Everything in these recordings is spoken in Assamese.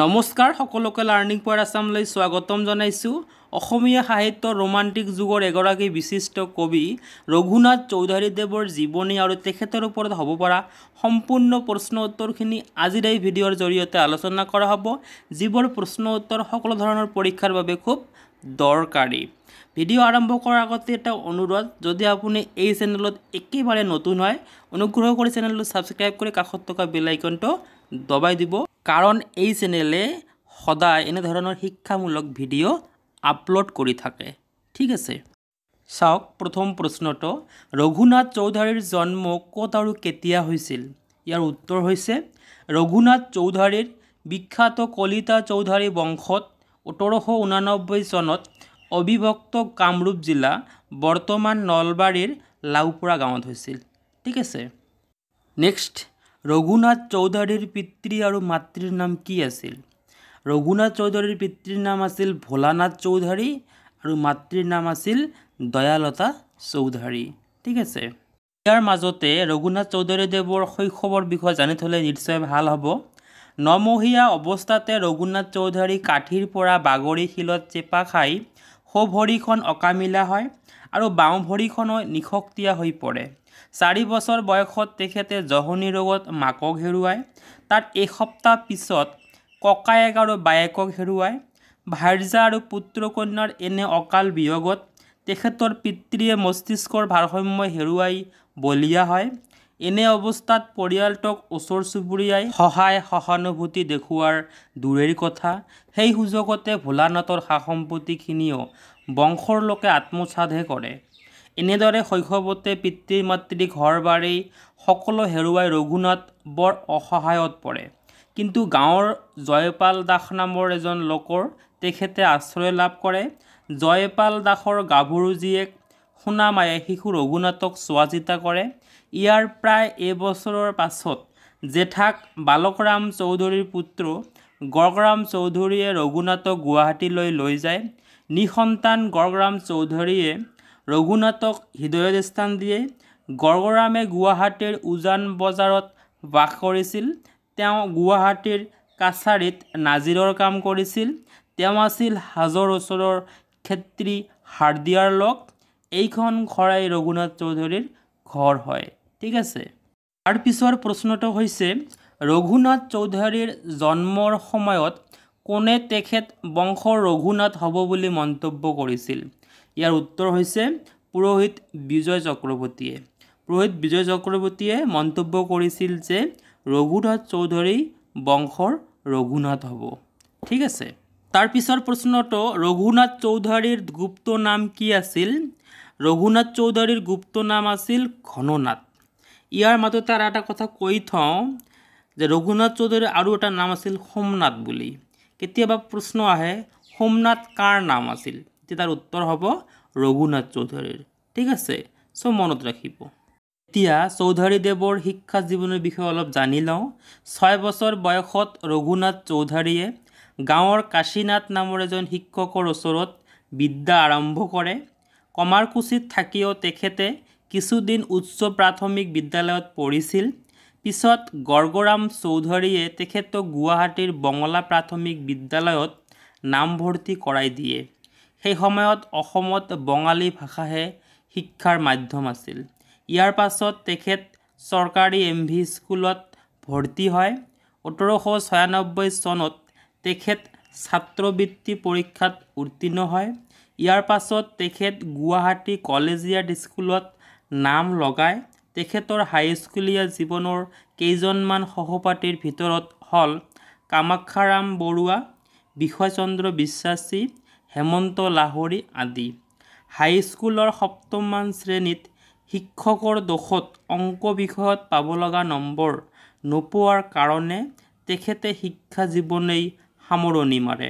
নমস্কাৰ সকলোকে লাৰ্ণিং পৰ আছামলৈ স্বাগতম জনাইছোঁ অসমীয়া সাহিত্য ৰোমাণ্টিক যুগৰ এগৰাকী বিশিষ্ট কবি ৰঘুনাথ চৌধুৰীদেৱৰ জীৱনী আৰু তেখেতৰ ওপৰত হ'ব পৰা সম্পূৰ্ণ প্ৰশ্ন উত্তৰখিনি আজিৰ এই ভিডিঅ'ৰ জৰিয়তে আলোচনা কৰা হ'ব যিবোৰ প্ৰশ্ন উত্তৰ সকলো ধৰণৰ পৰীক্ষাৰ বাবে খুব দৰকাৰী ভিডিঅ' আৰম্ভ কৰাৰ আগতে এটা অনুৰোধ যদি আপুনি এই চেনেলত একেবাৰে নতুন হয় অনুগ্ৰহ কৰি চেনেলটো ছাবস্ক্ৰাইব কৰি কাষত থকা বেলাইকনটো দবাই দিব কাৰণ এই চেনেলে সদায় এনেধৰণৰ শিক্ষামূলক ভিডিঅ' আপলোড কৰি থাকে ঠিক আছে চাওক প্ৰথম প্ৰশ্নটো ৰঘুনাথ চৌধাৰীৰ জন্ম ক'ত আৰু কেতিয়া হৈছিল ইয়াৰ উত্তৰ হৈছে ৰঘুনাথ চৌধাৰীৰ বিখ্যাত কলিতা চৌধাৰী বংশত ওঠৰশ ঊনানব্বৈ চনত অবিভক্ত কামৰূপ জিলা বৰ্তমান নলবাৰীৰ লাওপৰা গাঁৱত হৈছিল ঠিক আছে নেক্সট ৰঘুনাথ চৌধাৰীৰ পিতৃ আৰু মাতৃৰ নাম কি আছিল ৰঘুনাথ চৌধুৰীৰ পিতৃৰ নাম আছিল ভোলানাথ চৌধুৰী আৰু মাতৃৰ নাম আছিল দয়ালতা চৌধুৰী ঠিক আছে ইয়াৰ মাজতে ৰঘুনাথ চৌধুৰীদেৱৰ শৈশৱৰ বিষয়ে জানি থ'লে নিশ্চয় ভাল হ'ব নমহীয়া অৱস্থাতে ৰঘুনাথ চৌধুৰী কাঠিৰ পৰা বাগৰি শিলত চেপা খাই সৌ ভৰিখন অকামিলা হয় আৰু বাওঁ ভৰিখনো নিশক্তিয়া হৈ পৰে চাৰি বছৰ বয়সত তেখেতে জহনী ৰোগত মাকক হেৰুৱায় তাত এসপ্তাহ পিছত ককায়েক আৰু বায়েকক হেৰুৱায় ভাৰ্যা আৰু পুত্ৰ কন্যাৰ এনে অকাল বিয়োগত তেখেতৰ পিতৃয়ে মস্তিষ্কৰ ভাৰসাম্য হেৰুৱাই বলিয়া হয় এনে অৱস্থাত পৰিয়ালটোক ওচৰ চুবুৰীয়াই সহায় সহানুভূতি দেখুৱাৰ দূৰৈৰ কথা সেই সুযোগতে ভোলানাথৰ সা সম্পত্তিখিনিও বংশৰ লোকে আত্মসাধহে কৰে এনেদৰে শৈশৱতে পিতৃ মাতৃ ঘৰ বাৰী সকলো হেৰুৱাই ৰঘুনাথ বৰ অসহায়ত পৰে কিন্তু গাঁৱৰ জয়পাল দাস নামৰ এজন লোকৰ তেখেতে আশ্ৰয় লাভ কৰে জয়পাল দাসৰ গাভৰু জীয়েক সোণামায়ে শিশু ৰঘুনাথক চোৱা চিতা কৰে ইয়াৰ প্ৰায় এবছৰৰ পাছত জেঠাক বালকৰাম চৌধুৰীৰ পুত্ৰ গৰগৰাম চৌধুৰীয়ে ৰঘুনাথক গুৱাহাটীলৈ লৈ যায় নিসন্তান গৰগৰাম চৌধুৰীয়ে ৰঘুনাথক হৃদয়ত স্থান দিয়ে গৰগৰামে গুৱাহাটীৰ উজান বজাৰত বাস কৰিছিল তেওঁ গুৱাহাটীৰ কাছাৰীত নাজিৰৰ কাম কৰিছিল তেওঁ আছিল হাজৰ ওচৰৰ ক্ষেত্ৰী হাৰ্দিয়াৰ লগ এইখন ঘৰাই ৰঘুনাথ চৌধুৰীৰ ঘৰ হয় ঠিক আছে তাৰপিছৰ প্ৰশ্নটো হৈছে ৰঘুনাথ চৌধুৰীৰ জন্মৰ সময়ত কোনে তেখেত বংশ ৰঘুনাথ হ'ব বুলি মন্তব্য কৰিছিল ইয়াৰ উত্তৰ হৈছে পুৰোহিত বিজয় চক্ৰৱৰ্তীয়ে পুৰোহিত বিজয় চক্ৰৱৰ্তীয়ে মন্তব্য কৰিছিল যে ৰঘুনাথ চৌধুৰী বংশৰ ৰঘুনাথ হ'ব ঠিক আছে তাৰপিছৰ প্ৰশ্নটো ৰঘুনাথ চৌধুৰীৰ গুপ্ত নাম কি আছিল ৰঘুনাথ চৌধুৰীৰ গুপ্ত নাম আছিল ঘননাথ ইয়াৰ মাজতে আৰু এটা কথা কৈ থওঁ যে ৰঘুনাথ চৌধুৰীৰ আৰু এটা নাম আছিল সোমনাথ বুলি কেতিয়াবা প্ৰশ্ন আহে সোমনাথ কাৰ নাম আছিল তেতিয়া তাৰ উত্তৰ হ'ব ৰঘুনাথ চৌধুৰীৰ ঠিক আছে চ' মনত ৰাখিব এতিয়া চৌধুৰীদেৱৰ শিক্ষা জীৱনৰ বিষয়ে অলপ জানি লওঁ ছয় বছৰ বয়সত ৰঘুনাথ চৌধুৰীয়ে গাঁৱৰ কাশীনাথ নামৰ এজন শিক্ষকৰ ওচৰত বিদ্যা আৰম্ভ কৰে কমাৰকুচিত থাকিও তেখেতে কিছুদিন উচ্চ প্ৰাথমিক বিদ্যালয়ত পঢ়িছিল পিছত গৰ্গৰাম চৌধুৰীয়ে তেখেতক গুৱাহাটীৰ বঙলা প্ৰাথমিক বিদ্যালয়ত নামভৰ্তি কৰাই দিয়ে সেই সময়ত অসমত বঙালী ভাষাহে শিক্ষাৰ মাধ্যম আছিল ইয়াৰ পাছত তেখেত চৰকাৰী এম ভি স্কুলত ভৰ্তি হয় ওঠৰশ ছয়ানব্বৈ চনত তেখেত ছাত্ৰবৃত্তি পৰীক্ষাত উত্তীৰ্ণ হয় ইয়াৰ পাছত তেখেত গুৱাহাটী কলেজিয়েট স্কুলত নাম লগায় তেখেতৰ হাইস্কুলীয়া জীৱনৰ কেইজনমান সহপাঠীৰ ভিতৰত হ'ল কামাখ্যাৰাম বৰুৱা বিষয়চন্দ্ৰ বিশ্বাসী হেমন্ত লাহৰী আদি হাইস্কুলৰ সপ্তমমান শ্ৰেণীত শিক্ষকৰ দোষত অংক বিষয়ত পাব লগা নম্বৰ নোপোৱাৰ কাৰণে তেখেতে শিক্ষা জীৱনেই সামৰণি মাৰে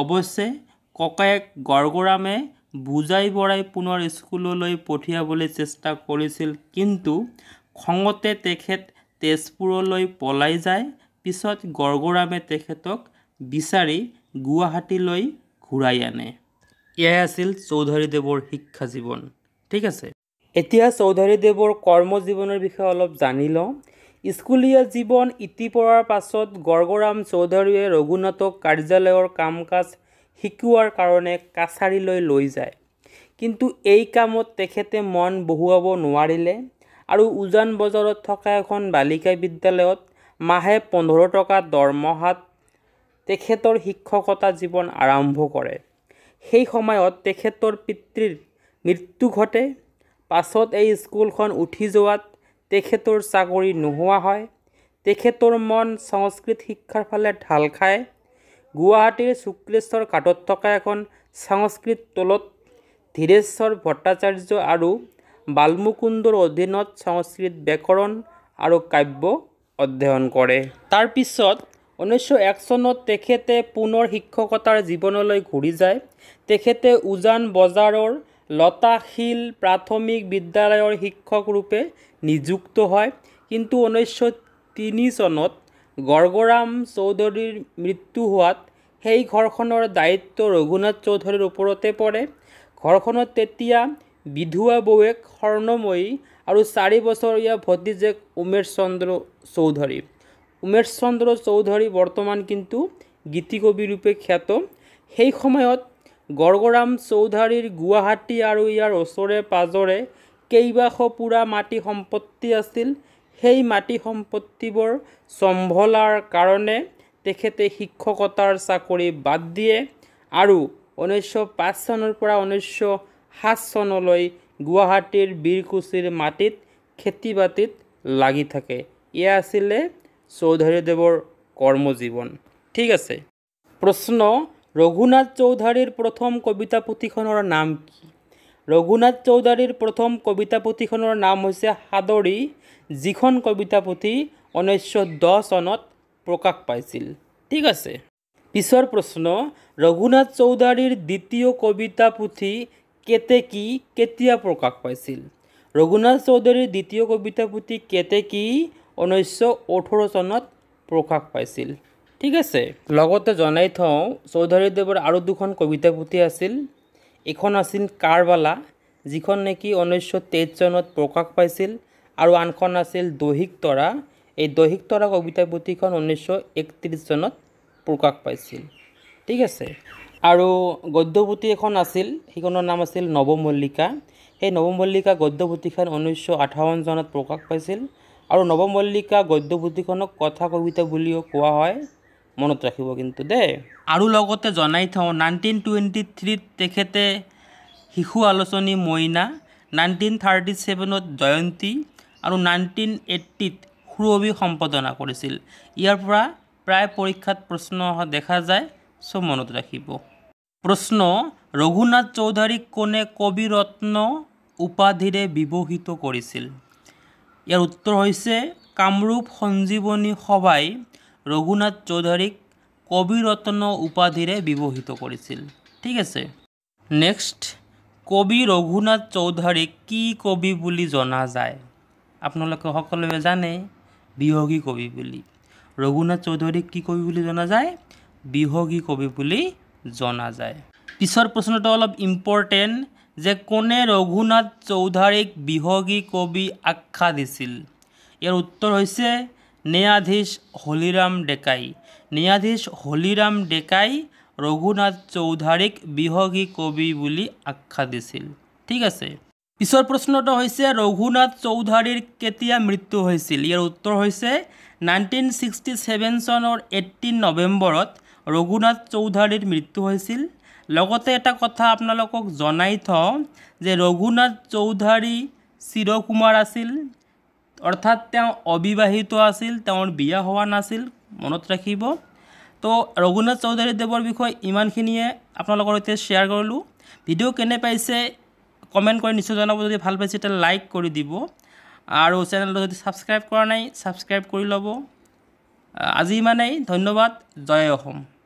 অৱশ্যে ককায়েক গড়গড়ামে বুজাই বৰাই পুনৰ স্কুললৈ পঠিয়াবলৈ চেষ্টা কৰিছিল কিন্তু খঙতে তেখেত তেজপুৰলৈ পলাই যায় পিছত গড়গড়ামে তেখেতক বিচাৰি গুৱাহাটীলৈ ঘূৰাই আনে এয়াই আছিল চৌধুৰীদেৱৰ শিক্ষা জীৱন ঠিক আছে এতিয়া চৌধুৰীদেৱৰ জীৱনৰ বিষয়ে অলপ জানি লওঁ স্কুলীয়া জীৱন ইটি পৰাৰ পাছত গৰ্গৰাম চৌধুৰীয়ে ৰঘুনাথক কাৰ্যালয়ৰ কাম কাজ শিকোৱাৰ কাৰণে কাছাৰীলৈ লৈ যায় কিন্তু এই কামত তেখেতে মন বহুৱাব নোৱাৰিলে আৰু উজান বজাৰত থকা এখন বালিকা বিদ্যালয়ত মাহে পোন্ধৰ টকা দৰমহাত তেখেতৰ শিক্ষকতা জীৱন আৰম্ভ কৰে সেই সময়ত তেখেতৰ পিতৃৰ মৃত্যু ঘটে পাছত এই স্কুলখন উঠি যোৱাত তেখেতৰ চাকৰি নোহোৱা হয় তেখেতৰ মন সংস্কৃত শিক্ষাৰ ফালে ঢাল খায় গুৱাহাটীৰ শুক্লেশ্বৰ ঘাটত থকা এখন সংস্কৃত তলত ধীৰেশ্বৰ ভট্টাচাৰ্য আৰু বাল্মুকুণ্ডৰ অধীনত সংস্কৃত ব্যাকৰণ আৰু কাব্য অধ্যয়ন কৰে তাৰপিছত ঊনৈছশ এক চনত তেখেতে পুনৰ শিক্ষকতাৰ জীৱনলৈ ঘূৰি যায় তেখেতে উজান বজাৰৰ লতাশীল প্ৰাথমিক বিদ্যালয়ৰ শিক্ষকৰূপে নিযুক্ত হয় কিন্তু ঊনৈছশ তিনি চনত গৰ্গৰাম চৌধুৰীৰ মৃত্যু হোৱাত সেই ঘৰখনৰ দায়িত্ব ৰঘুনাথ চৌধুৰীৰ ওপৰতে পৰে ঘৰখনত তেতিয়া বিধুৱা বৌৱেক স্বৰ্ণময়ী আৰু চাৰি বছৰীয়া ভতিজেক উমেশ চন্দ্ৰ চৌধুৰী উমেশ চন্দ্ৰ চৌধুৰী বৰ্তমান কিন্তু গীতিকবিৰূপে খ্যাত সেই সময়ত গৰগৰাম চৌধাৰীৰ গুৱাহাটী আৰু ইয়াৰ ওচৰে পাঁজৰে কেইবাশ পুৰা মাটি সম্পত্তি আছিল সেই মাটি সম্পত্তিবোৰ চম্ভলাৰ কাৰণে তেখেতে শিক্ষকতাৰ চাকৰি বাদ দিয়ে আৰু ঊনৈছশ পাঁচ চনৰ পৰা ঊনৈছশ সাত চনলৈ গুৱাহাটীৰ বীৰকুচিৰ মাটিত খেতি বাতিত লাগি থাকে এয়া আছিলে চৌধুৰীদেৱৰ কৰ্মজীৱন ঠিক আছে প্ৰশ্ন ৰঘুনাথ চৌধাৰীৰ প্ৰথম কবিতা পুথিখনৰ নাম কি ৰঘুনাথ চৌধাৰীৰ প্ৰথম কবিতা পুথিখনৰ নাম হৈছে সাদৰী যিখন কবিতা পুথি ঊনৈছশ দহ চনত প্ৰকাশ পাইছিল ঠিক আছে পিছৰ প্ৰশ্ন ৰঘুনাথ চৌধাৰীৰ দ্বিতীয় কবিতা পুথি কেতেকী কেতিয়া প্ৰকাশ পাইছিল ৰঘুনাথ চৌধুৰীৰ দ্বিতীয় কবিতা পুথি কেতেকী ঊনৈছশ ওঠৰ চনত প্ৰকাশ পাইছিল ঠিক আছে লগতে জনাই থওঁ চৌধুৰীদেৱৰ আৰু দুখন কবিতা পুথি আছিল এখন আছিল কাৰবালা যিখন নেকি ঊনৈছশ তেইছ চনত প্ৰকাশ পাইছিল আৰু আনখন আছিল দৈহিক তৰা এই দৈহিক তৰা কবিতা পুথিখন ঊনৈছশ একত্ৰিছ চনত প্ৰকাশ পাইছিল ঠিক আছে আৰু গদ্যপুথি এখন আছিল সেইখনৰ নাম আছিল নৱমল্লিকা সেই নৱমল্লিকা গদ্যপুথিখন ঊনৈছশ আঠাৱন্ন চনত প্ৰকাশ পাইছিল আৰু নৱমল্লিকা গদ্যপুথিখনক কথা কবিতা বুলিও কোৱা হয় মনত ৰাখিব কিন্তু দেই আৰু লগতে জনাই থওঁ নাইনটিন টুৱেণ্টি থ্ৰীত তেখেতে শিশু আলোচনী মইনা নাইনটিন থাৰ্টি ছেভেনত জয়ন্তী আৰু নাইনটিন এইট্টিত সুৰবি সম্পাদনা কৰিছিল ইয়াৰ পৰা প্ৰায় পৰীক্ষাত প্ৰশ্ন অহা দেখা যায় চব মনত ৰাখিব প্ৰশ্ন ৰঘুনাথ চৌধাৰীক কোনে কবিৰত্ন উপাধিৰে বিভূষিত কৰিছিল ইয়াৰ উত্তৰ হৈছে কামৰূপ সঞ্জীৱনী সভাই ৰঘুনাথ চৌধুৰীক কবিৰত্ন উপাধিৰে ব্যৱহৃত কৰিছিল ঠিক আছে নেক্সট কবি ৰঘুনাথ চৌধুৰীক কি কবি বুলি জনা যায় আপোনালোকে সকলোৱে জানে বিহগী কবি বুলি ৰঘুনাথ চৌধুৰীক কি কবি বুলি জনা যায় বিহগী কবি বুলি জনা যায় পিছৰ প্ৰশ্নটো অলপ ইম্পৰ্টেণ্ট যে কোনে ৰঘুনাথ চৌধুৰীক বিহগী কবি আখ্যা দিছিল ইয়াৰ উত্তৰ হৈছে ন্যায়াধীশ হলিৰাম ডেকাই ন্যায়াধীশ হলিৰাম ডেকাই ৰঘুনাথ চৌধুৰীক বিহগী কবি বলে আখ্যা দিছিল ঠিক আছে পিছৰ প্ৰশ্নটো হৈছে ৰঘুনাথ চৌধুৰীৰ কেতিয়া মৃত্যু হৈছিল ইয়াৰ উত্তৰ হৈছে নাইনটিন ছিক্সটি ছেভেন চনৰ এইটিন নৱেম্বৰত ৰঘুনাথ চৌধুৰীৰ মৃত্যু হৈছিল লগতে এটা কথা আপোনালোকক জনাই থওঁ যে ৰঘুনাথ চৌধুৰী চিৰকুমাৰ আছিল অৰ্থাৎ তেওঁ অবিবাহিত আছিল তেওঁৰ বিয়া হোৱা নাছিল মনত ৰাখিব তো ৰঘুনাথ চৌধুৰীদেৱৰ বিষয়ে ইমানখিনিয়ে আপোনালোকৰ সৈতে শ্বেয়াৰ কৰিলোঁ ভিডিঅ' কেনে পাইছে কমেণ্ট কৰি নিশ্চয় জনাব যদি ভাল পাইছে তেতিয়া লাইক কৰি দিব আৰু চেনেলটো যদি ছাবস্ক্ৰাইব কৰা নাই ছাবস্ক্ৰাইব কৰি ল'ব আজি ইমানেই ধন্যবাদ জয় অসম